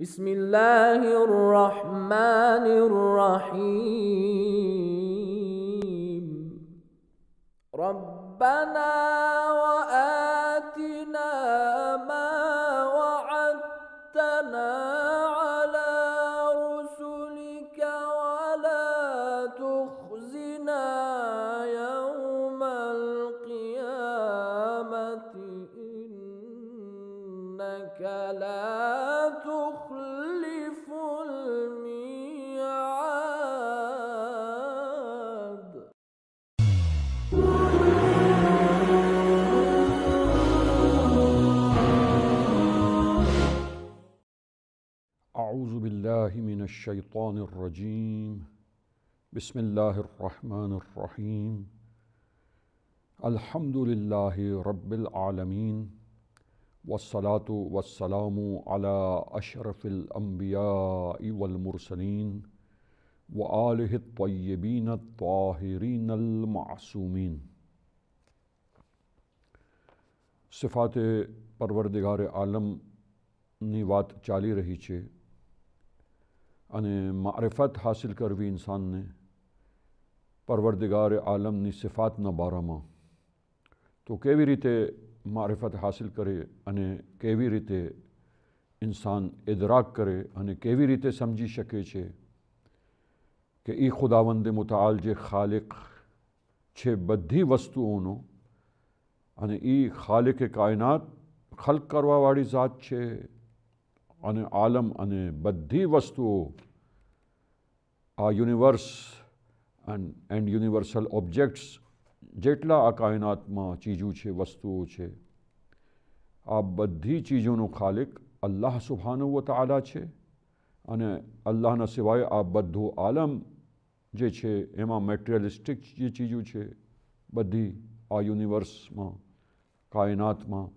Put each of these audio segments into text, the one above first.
بسم الله الرحمن الرحيم ربنا الشيطان الرجيم بسم الله الرحمن الرحيم الحمد لله رب العالمين والصلاة والسلام على أشرف الأنبياء والمرسلين وآله الطيبين الطاهرين المعصومين صفات परवरदिगार आलम ની વાત ચાલી રહી છે અને મારિફત حاصل કરી વિ انسانને પરવર્દિગર આલમ ની સિફાત નબારમા તો કેવી રીતે મારિફત حاصل કરે અને કેવી રીતે انسان ادراک કરે અને કેવી રીતે સમજી શકે છે કે ઈ ખુદાવંદે મુતાલજે خالક છે બધી વસ્તુઓનો અને ઈ خالક કائنات خلق કરવા વાળી સાત છે અને આલમ અને બધી વસ્તુઓ આ યુનિવર્સ એન્ડ યુનિવર્સલ ઓબ્જેક્ટ્સ જેટલા આ કાયનાતમાં ચીજો છે વસ્તુઓ છે આ બધી ચીજોનો ખાલિક અલ્લાહ સુબહાનુ તાલા છે અને અલ્લાહના સિવાય આ બધું આલમ જે છે એમાં મેટેરિયલિસ્ટિક જે ચીજો છે બધી આ યુનિવર્સમાં કાયનાતમાં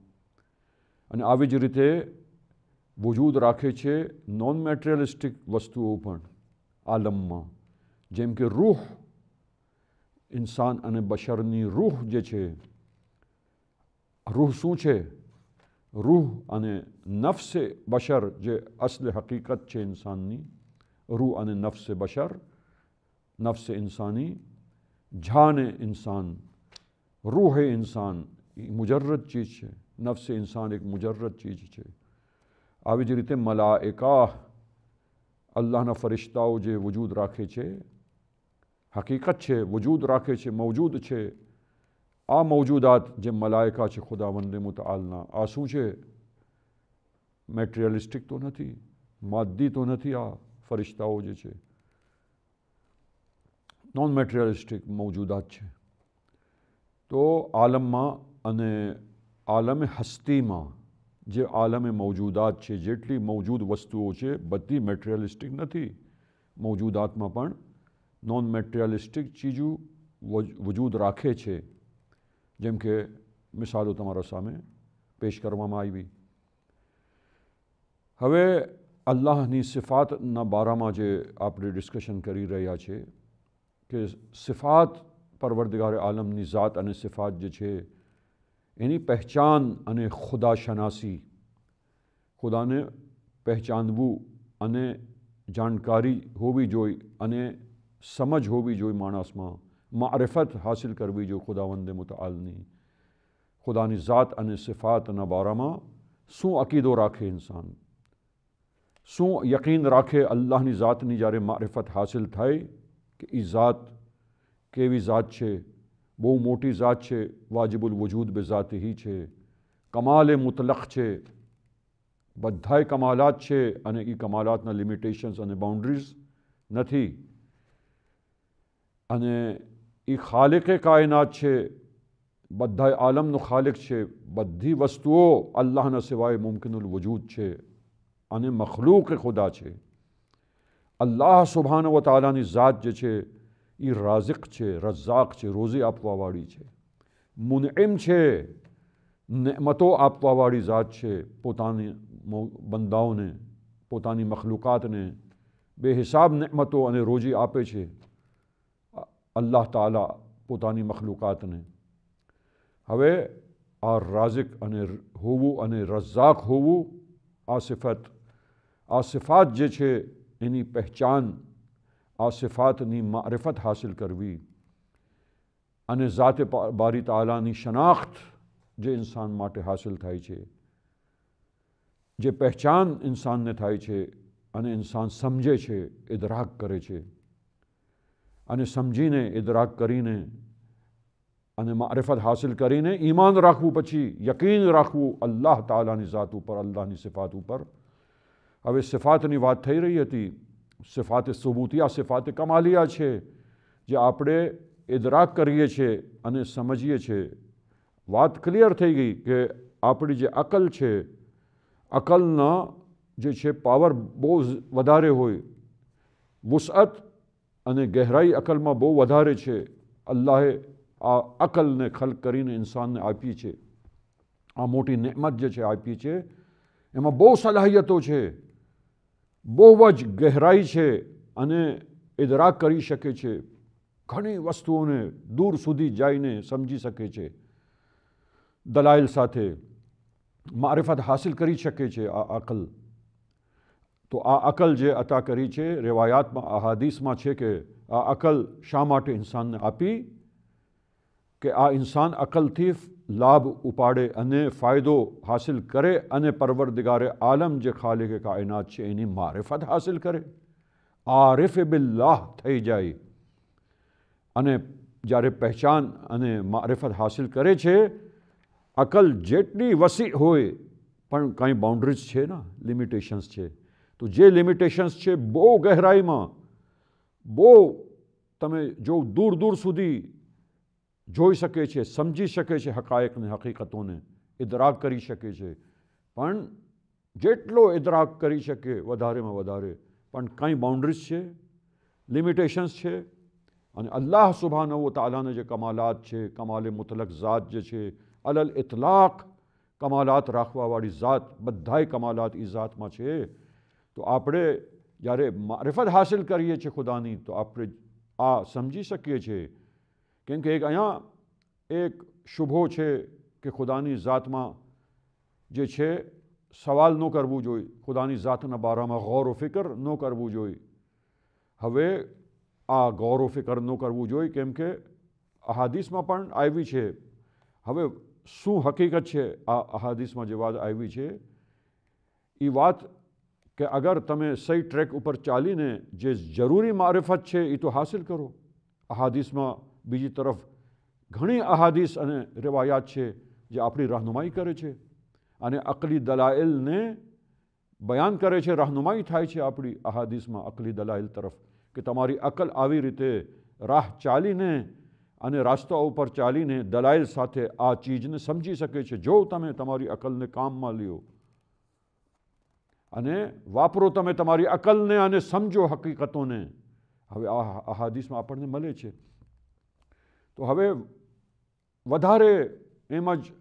અને આવી જ રીતે वजूद राखे नॉन मेटेरियलिस्टिक वस्तुओं पर आलम में जम के रूह इंसान अने बशरनी रूह जे छे रूह शू है रूह अने नफ्स बशर जो असल हकीकत है इंसानी रूह अने नफ्स बशर नफ्स इंसानी जान इंसान रूह है इंसान मुजरत चीज़ है नफ्स इंसान एक मुजरत चीज़ है आज रीते मलाएका अल्लाह फरिश्ताओ जो वजूद राखे छे हकीकत छे वजूद राखे छे मौजूद छे आ मौजूदात जो मलायका है खुदा वंदे मुतालना आसू है मेटेरियलिस्टिक तो नहीं मादी तो नहीं आ फरिश्ताओ जे छे नॉन मेटेरियलिस्टिक मौजूदात है तो आलम में अने आलम हस्ती में જે આલમે મૌજૂદાત છે જેટલી મોજૂદ વસ્તુઓ છે બધી મેટેરિયલિસ્ટિક નથી મૌજૂદાતમાં પણ નોન મેટેરિયલિસ્ટિક ચીજો વજૂદ રાખે છે જેમ કે મિસાલો તમારા સામે પેશ કરવામાં આવી હવે અલ્લાહની સિફાતના બારામાં જે આપણે ડિસ્કશન કરી રહ્યા છે કે સિફાત પરવર્દગાર આલમની જાત અને સિફાત જે છે એની પહેચાન અને ખુદાશનાસી ખુદાને પહેચાનવું અને જાણકારી હોવી જોઈએ અને સમજ હોવી જોઈએ માણસમાં મારફત હાસિલ કરવી જોઈએ ખુદાવંદે મુતઆલની ખુદાની ઝાત અને સિફાતના બારામાં શું અકીદો રાખે ઇન્સાન શું યકીન રાખે અલ્લાહની ઝાતની જ્યારે મારફત હાસિલ થાય કે એ ઝાત કેવી ઝાત છે बहु मोटी जात छे वाजिबुल वजूद बे बेजाती ही है कमाल मुतलक है बधाए कमालात है अने ई कमालात ना लिमिटेशंस अने बाउंड्रीज नथी अने ई खालिक कायनात है बधाए आलम नो खालिक छे बद्धी वस्तुओ अल्लाह ना सिवाय उल वजूद छे अने मखलूक खुदा है अल्लाह सुबहान व तआला नी जात जे छे એ રાઝિક છે રઝાક છે રોઝી આપવાવાળી છે મુનએમ છે નમતો આપવાવાળી ઝાત છે પોતાની બંદાઓને પોતાની મખલુકાતને બેહિસાબ નમતો અને રોજી આપે છે અલ્લાહ તાલા પોતાની મખલુકાતને હવે આ રાઝિક અને હોવું અને રઝાક હોવું આ સિફત આ સિફાત જે છે એની પહેચાન आसफात नी मारफत हासिल कर भी अने ज़ात बारी तला शनाख्त जो इंसान माटे हासिल थे जो पहचान इंसान ने थाई थे अने इंसान समझे छे इदराक करे छे अने समझी ने इदराक करीने अने मारफत हासिल करीने ईमान राखव पची यकीन राखव अल्लाह ताला ज़ात पर अल्लाह सिफात पर हमें सिफात बात थी रही थी सिफात अल सुबूतिया सिफात अल कमालिया छे जे आपड़े इद्रक करिए छे अने समझिए छे बात क्लियर થઈ ગઈ કે આપડી જે અકલ છે અકલ નો જે છે પાવર બો વધારે હોય વસત અને ગહેરાઈ અકલ માં બો વધારે છે અલ્લાહ અકલ ને ખલક કરીને ઇન્સાન ને આપી છે આ મોટી નયમત જે છે આપી છે એમાં બહુ સલહિયતો છે बहुज गहराई है इदराक कर सके घनी वस्तुओं ने दूर सुधी जाइने समझी सके दलाइल साथ मारिफत हासिल करके अकल तो आ अकल जे अता करी है रिवायात में अहादीस में है कि आ अकल शाटे इंसान ने आपी के आ इंसान अकल थी लाभ उपाड़े अने फ़ायदो हासिल करे अने परवरदिगारे आलम जे खाले के कायनात से इन मारिफत हासिल करे आरिफ बिल्लाह थी जाए अने जारे पहचान अने मारिफत हासिल करे छे अकल जेटली वसी हो कई बाउंड्रीज छे ना लिमिटेशंस छे तो जे लिमिटेशंस छे बहु गहराई में बहु तमें जो दूर दूर सुधी જોઈ શકે છે સમજી શકે છે હકાયક ને હકીકતો ને ادراک કરી શકે છે પણ જેટલો ادراک કરી શકે વધારેમાં વધારે પણ કાઈ બાઉન્ડરીસ છે લિમિટેશન્સ છે અને અલ્લાહ સુબહાન વ તઆલા ના જે કમાલાત છે કમાલ મુતલક જાત જે છે અલ અલ ઇતલાક કમાલાત રાખવા વાળી જાત બધા કમાલાત ઇસત માં છે તો આપણે યારે મારિફત حاصل કરીએ છે ખુદા ની તો આપણે સમજી શકે છે કેમકે એક આયા એક શુભો છે કે ખુદાની જાત માં જે છે સવાલ નો કરવો જોઈએ ખુદાની જાત ને બારામ ગૌર અને ફિકર નો કરવો જોઈએ હવે આ ગૌર ફિકર નો કરવો જોઈએ કેમકે આહાદીસ માં પણ આવી છે હવે શું હકીકત છે આ આહાદીસ માં જે વાત આવી છે એ વાત કે અગર તમે સહી ટ્રેક ઉપર ચાલીને જે જરૂરી મારફત છે એ તો حاصل કરો આહાદીસ માં બીજી તરફ ઘણી આहदीસ અને રવાયાત છે જે આપણી રહનામાઈ કરે છે અને અકલી દલાયલ ને بیان કરે છે રહનામાઈ થાય છે આપણી આहदीસમાં અકલી દલાયલ તરફ કે તમારી અકલ આવી રીતે રાહ ચાલીને અને રસ્તો ઉપર ચાલીને દલાયલ સાથે આ ચીજને સમજી શકે છે જો તમે તમારી અકલને કામમાં લ્યો અને વાપરો તમે તમારી અકલને અને સમજો હકીકતોને હવે આ આहदीસમાં આપણે મળે છે તો હવે વધારે એમ જ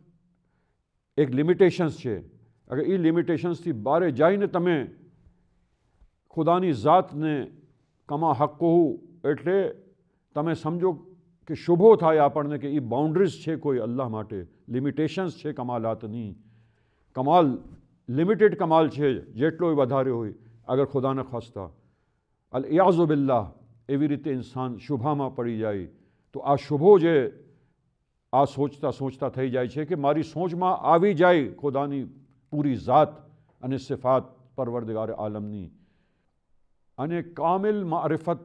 એક લિમિટેશન્સ છે અગર એ લિમિટેશન્સથી બારે જઈને તમે ખુદાની જાતને કમા હક્કો એટલે તમે સમજો કે શુભો થાય આપણને કે એ બાઉન્ડ્રીઝ છે કોઈ અલ્લાહ માટે લિમિટેશન્સ છે કમાલાતની કમાલ લિમિટેડ કમાલ છે જેટલો વધારે હોય અગર ખુદાને ખાસ્તા અલ યાઝુબિલ્લાહ એવી રીતે ઇન્સાન શુભામાં પડી જાય આ શુભોજે આ سوچતા سوچતા થઈ જાય છે કે મારી સોચમાં આવી જાય કોદાની પૂરી જાત અને સિફાત પરવદિગર આલમની અને કામલ મારિફત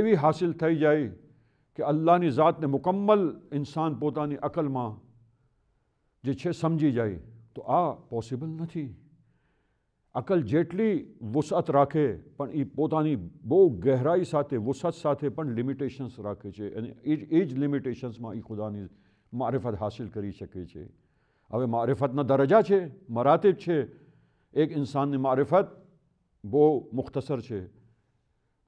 એવી حاصل થઈ જાય કે અલ્લાની જાત ને મુકम्मल इंसान પોતાની અકલ માં જે છે સમજી જાય તો આ પોસિબલ નથી અકલ જેટલી વસત રાખે પણ એ પોતાની બહુ ગહેરાઈ સાથે વસત સાથે પણ લિમિટેશન્સ રાખે છે અને એ જ એ જ લિમિટેશન્સમાં એ ખુદાની મારેફત હાસિલ કરી શકે છે હવે મારેફતના દરજા છે મરાતે છે એક ઇન્સાનની મારેફત બહુ મુખ્તસર છે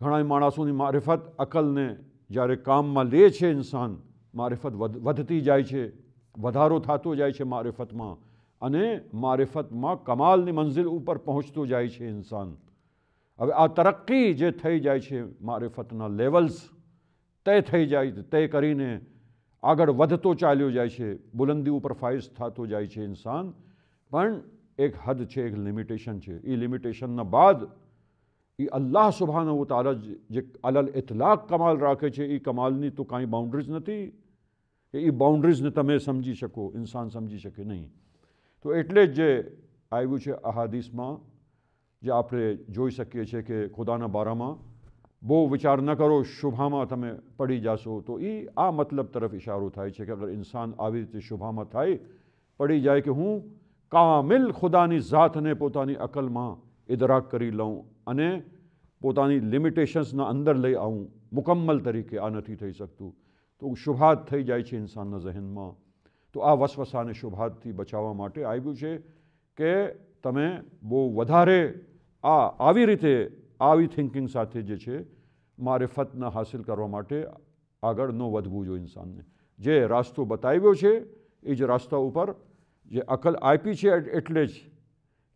ઘણા માણસોની મારેફત અકલને જ્યારે કામમાં લે છે ઇન્સાન મારેફત વધતી જાય છે વધારો થતો જાય છે મારેફતમાં અને મારીફત માં કમાલ ની મંઝિલ ઉપર પહોંચતો જાઈ છે ઇન્સાન હવે આ तरक्की જે થઈ જાઈ છે મારીફત ના લેવલ્સ તે થઈ જાઈ તે કરીને આગળ વધતો ચાલ્યો જાઈ છે ઊંચી ઉપર ફાઈઝ થતો જાઈ છે ઇન્સાન પણ એક હદ છે એક લિમિટેશન છે ઈ લિમિટેશન ના બાદ ઈ અલ્લાહ સુબહાન વ તઆલા જે અલ અલ ઇતલાક કમાલ રાખે છે ઈ કમાલ ની તો કાઈ બાઉન્ડરીઝ નથી કે ઈ બાઉન્ડરીઝ ને તમે સમજી શકો ઇન્સાન સમજી શકે નહીં તો એટલે જ જે આવ્યું છે અહાદીસમાં જે આપણે જોઈ શકીએ છીએ કે ખુદાના બારામાં બહુ વિચાર ન કરો શુભામાં તમે પડી જશો તો એ આ મતલબ તરફ ઇશારો થાય છે કે અગર ઇન્સાન આવી રીતે શુભામાં થાય પડી જાય કે હું કામિલ ખુદાની જાતને પોતાની અકલમાં ઇદરાક કરી લઉં અને પોતાની લિમિટેશન્સના અંદર લઈ આવું મુકમ્મલ તરીકે આ નથી થઈ શકતું તો શુભાત થઈ જાય છે ઇન્સાનના ઝહેનમાં તો આ વસવસાને શુભાતથી બચાવવા માટે આવ્યું છે કે તમે બહુ વધારે આ આવી રીતે આવી થિંકિંગ સાથે જે છે મારેફતને હાસિલ કરવા માટે આગળ ન વધવું જોઈએ ઇન્સાનને જે રાસ્તો બતાવ્યો છે એ જ રાસ્તા ઉપર જે અકલ આપી છે એટલે જ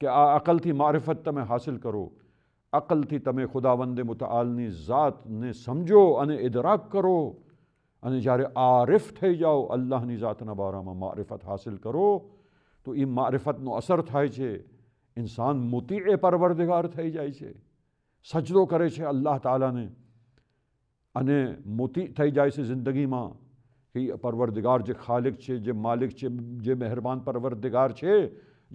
કે આ અકલથી મારેફત તમે હાસિલ કરો અકલથી તમે ખુદાવંદે મુતાલની જાતને સમજો અને ઇદરાક કરો અને જારે عارف થઈ જાવ અલ્લાહ ની જાત ના બાર માં મારિફત حاصل કરો તો એ મારિફત નો અસર થાય છે انسان મૂતી પરવર્દિગર થઈ જાય છે સજદો કરે છે અલ્લાહ તઆલા ને અને મૂતી થઈ જાય છે જિંદગી માં કે પરવર્દિગર જે خالક છે જે માલિક છે જે મહેરબાન પરવર્દિગર છે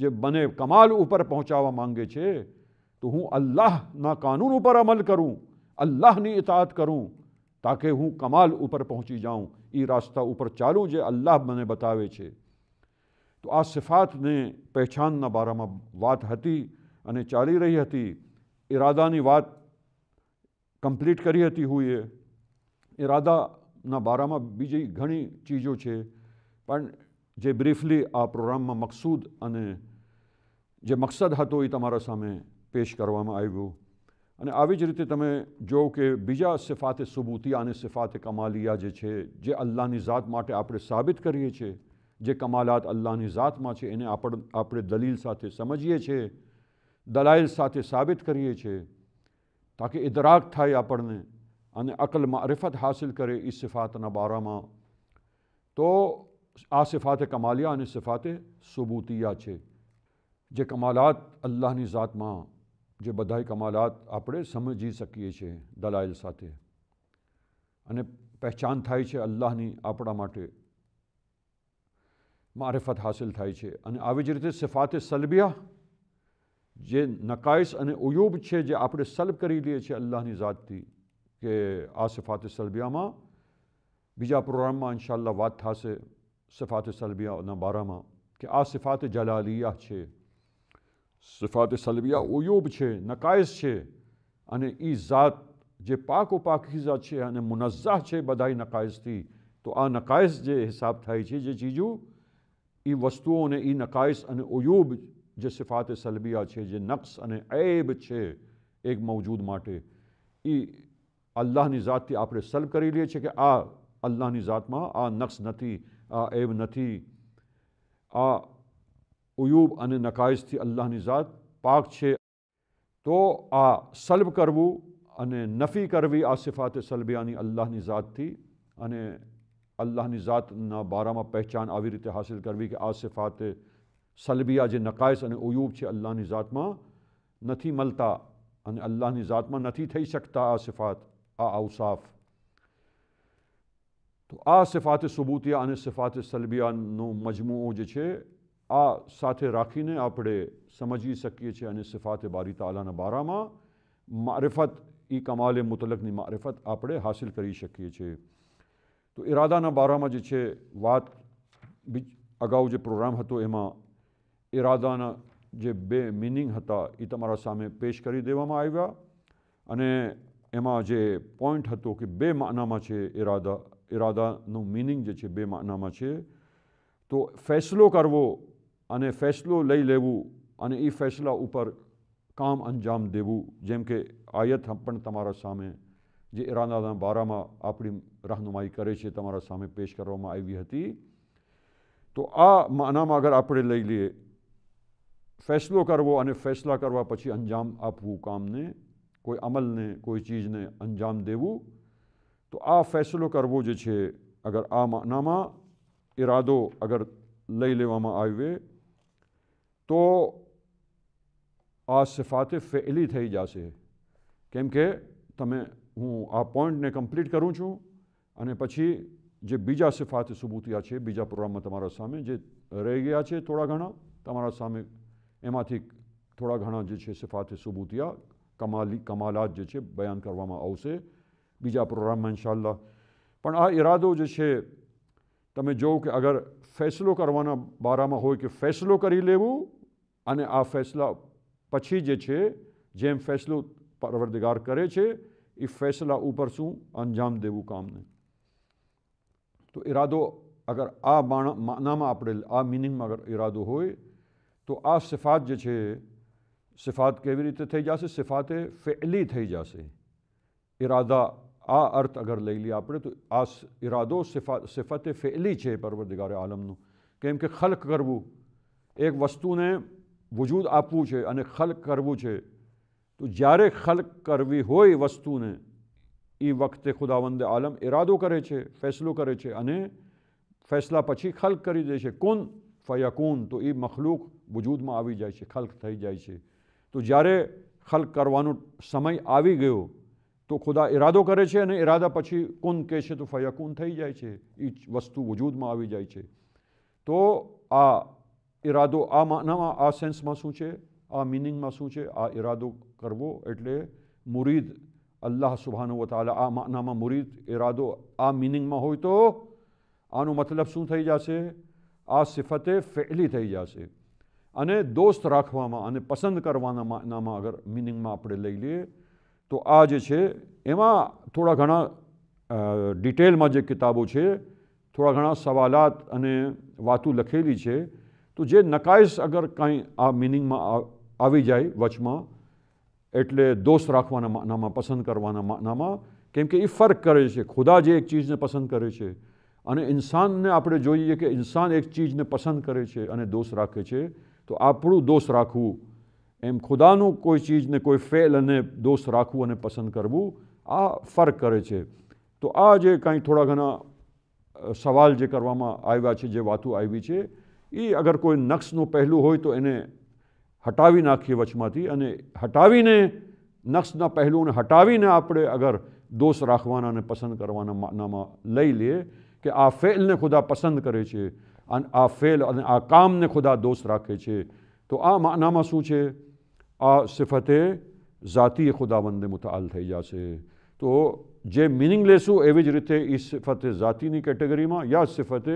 જે બને કમાલ ઉપર પહોંચાવા માંગે છે તો હું અલ્લાહ ના કાનૂન ઉપર अमल કરું અલ્લાહ ની ઇતાત કરું તાકે હું કમાલ ઉપર પહોંચી જાઉં એ રાસ્તા ઉપર ચાલું જે અલ્લાહ મને બતાવે છે તો આ સિફાતને પહેચાનના બારામાં વાત હતી અને ચાલી રહી હતી ઈરાદાની વાત કમ્પ્લીટ કરી હતી હુંએ ઈરાદાના બારામાં બીજી ઘણી ચીજો છે પણ જે બ્રીફલી આ પ્રોગ્રામમાં મકસૂદ અને જે મકસદ હતો એ તમારા સામે પેશ કરવામાં આવ્યું અને આવી જ રીતે તમે જો કે બીજા સિફાત સબૂતીયા ને સિફાત કમાલિયા જે છે જે અલ્લાહ ની જાત માટે આપણે સાબિત કરીએ છે જે કમાલાત અલ્લાહ ની જાત માં છે એને આપણે આપણે દલીલ સાથે સમજીએ છે દલાયલ સાથે સાબિત કરીએ છે તાકે ઇદ્રાક થાય આપણે અને અકલ મારિફત حاصل કરે ઇસ સિફાત ના બાર માં તો આ સિફાત કમાલિયા અને સિફાત સબૂતીયા છે જે કમાલાત અલ્લાહ ની જાત માં જે બધાય કમાલાત આપણે સમજી સકીએ છે દલાયલ સાથે અને પહચાન થાય છે અલ્લાહની આપડા માટે મારીફત حاصل થાય છે અને આવી જ રીતે સિફાત અલસલબિયા જે નકાઈસ અને ઉયૂબ છે જે આપણે સલ્બ કરી દી છે અલ્લાહની જાત થી કે આ સિફાત અલસલબિયામાં બીજા પ્રોગ્રામમાં ઇન્શાઅલ્લાહ વાત થશે સિફાત અલસલબિયાના બારમાં કે આ સિફાત અલજલાલિયા છે सिफात सलविया उयूब है नकायस है ई जात जो पाको पाकिजा है मुनजा है बधाई नकायस थी तो आ नकायस के हिसाब थे जो चीजों ई वस्तुओं ने ई नकायस उयूब जो सिफात सलविया है नक्स ऐब है एक मौजूद माटे ई अल्लाह जात थी आप सल्व कर लिए कि आ अल्लाह जात में आ नक्स नहीं आ ऐब नहीं आ उयूब अन नकायज थी अल्लाह जात पाक है तो आ सलब करव नफी करवी आ सिफात सलबियानी अल्लाह जात थी अल्लाह जात बारा में पहचान आ रीते हासिल करवी कि आ सिफात सलबिया जो नकायस अयूब है अल्लाह जात में नहीं मलता अल्लाह जात में नहीं थी सकता आ सिफात आ आउसाफ तो आ सिफात सबूतिया सिफात सलबिया मजमू जो है આ સાથે રાખીને આપણે સમજી શકીએ છીએ અને સિફાતે બારી તાલાના બારામાં મારફત એ કમાલે મુતલકની મારફત આપણે હાસિલ કરી શકીએ છીએ તો ઇરાદાના બારામાં જે છે વાત બીજ અગાઉ જે પ્રોગ્રામ હતો એમાં ઇરાદાના જે બે મિનિંગ હતા એ તમારા સામે પેશ કરી દેવામાં આવ્યા અને એમાં જે પોઈન્ટ હતો કે બે માનામાં છે ઇરાદા ઇરાદાનું મિનિંગ જે છે બે માનામાં છે તો ફેસલો કરવો અને ફેસલો લઈ લેવું અને ઈ ફેસલા ઉપર કામ અંજામ દેવું જેમ કે આયત હમ પણ તમારો સામે જે ઈરાદો આમાં 12 માં આપડી રહનામાઈ કરે છે તમારો સામે پیش કરવાનો આવી હતી તો આ માનામાગર આપણે લઈ લે ફેસલો કરવો અને ફેસલા કરવા પછી અંજામ આપવું કામને કોઈ अमल ને કોઈ ચીજ ને અંજામ દેવું તો આ ફેસલો કરવો જે છે અગર આ માનામા ઈરાદો અગર લઈ લેવામાં આવીવે તો આ સિફાત ફયલી થઈ જાશે કેમ કે તમે હું આ પોઈન્ટ ને કમ્પલીટ કરું છું અને પછી જે બીજા સિફાત સુબૂતિયા છે બીજા પ્રોગ્રામમાં તમારો સામે જે રહી ગયા છે થોડા ઘણા તમારો સામે એમાંથી થોડા ઘણા જે છે સિફાત સુબૂતિયા કમાલી કમાલા જે છે بیان કરવામાં આવશે બીજા પ્રોગ્રામમાં ઇન્શાલ્લા પણ આ इराદો જે છે તમે જો કે અગર ફેસલો કરવાના બારામાં હોય કે ફેસલો કરી લેવું अने आ फैसला पची जेम फैसलो परवरदिगार करे ये फैसला ऊपर शू अंजाम देव काम ने तो इरादो अगर आ माना माना में अपने आ मीनिंग में अगर इरादो हो तो आ सिफात सिफात के रीते थी जा सिफाते फैली थी जारादा आ अर्थ अगर ले लिया आप तो आ इरादो सिफा सिफत फैली है परवरदिगार आलमन केम के खलक करव एक वस्तु ने વજૂદ આપવું છે અને ખલક કરવું છે તો જ્યારે ખલક કરવી હોય વસ્તુને એ વખતે ખુદાવંદ આલમ ઇરાદો કરે છે ફેસલો કરે છે અને ફેસલા પછી ખલક કરી દે છે કોન ફયાકૂન તો એ મખલૂક વજૂદમાં આવી જાય છે ખલક થઈ જાય છે તો જ્યારે ખલક કરવાનો સમય આવી ગયો તો ખુદા ઇરાદો કરે છે અને ઇરાદા પછી કોન કહે છે તો ફયાકૂન થઈ જાય છે એ વસ્તુ વજૂદમાં આવી જાય છે તો આ ઈરાદો આ માનામાં આ સેન્સમાં શું છે આ મિનિંગમાં શું છે આ ઈરાદો કરવો એટલે મુરીદ અલ્લાહ સુબહાનુ વતાલા આ માનામાં મુરીદ ઈરાદો આ મિનિંગમાં હોય તો આનો મતલબ શું થઈ જશે આ સિફતે ફેલી થઈ જશે અને દોસ્ત રાખવામાં અને પસંદ કરવાના માનામાં અગર મિનિંગમાં આપણે લઈ લઈએ તો આ જે છે એમાં થોડા ઘણા ડિટેલમાં જે કિતાબો છે થોડા ઘણા સવાલાત અને વાતો લખેલી છે જે નકાઈસ અગર કાઈ આ मीनिंग માં આવી જાય વચમાં એટલે દોષ રાખવાનામાં પસંદ કરવાનામાં કેમ કે ઈ ફરક કરે છે ખુદા જે એક ચીજ ને પસંદ કરે છે અને انسان ને આપણે જોઈએ કે انسان એક ચીજ ને પસંદ કરે છે અને દોષ રાખે છે તો આપડું દોષ રાખું એમ ખુદા નું કોઈ ચીજ ને કોઈ ફેલ અને દોષ રાખું અને પસંદ કરું આ ફરક કરે છે તો આ જે કાઈ થોડાક ના સવાલ જે કરવામાં આયા છે જે વાતો આવી છે ઈ અગર કોઈ નક્ષનો પહેલુ હોય તો એને હટાવી નાખીએ વચમાંથી અને હટાવીને નક્ષનો પહેલુને હટાવીને આપણે અગર દોસ રાખવાના ને પસંદ કરવાના માનામાં લઈ લે કે આ ફેલને ખુદા પસંદ કરે છે અન આ ફેલ અન આ કામને ખુદા દોસ રાખે છે તો આ માનામાં શું છે આ સિફતે જાતી ખુદા વંદે મુતાલ થઈ જાસે તો જે मीनिंगलेस હોય એવજ રીતે ઈ સિફતે જાતી ની કેટેગરી માં ય સિફતે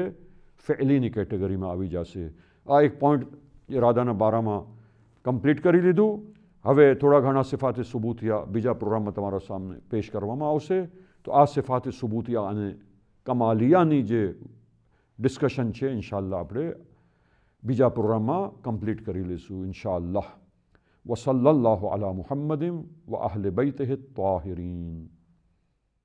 फेलीनी कैटेगरी में आ जाए आ एक पॉइंट राधा बारा में कम्प्लीट कर लीधु हमें थोड़ा घना सिफाती सुबूतिया बीजा प्रोग्राम में तरह सामने पेश कर तो आ सिफाती सुबूतिया कमालिया डिस्कशन है इनशाला आप बीजा प्रोग्राम में कम्प्लीट कर लीसू इंशाला वसल्लाह अला मुहम्मदीम व अहल बैतहित ताहरीन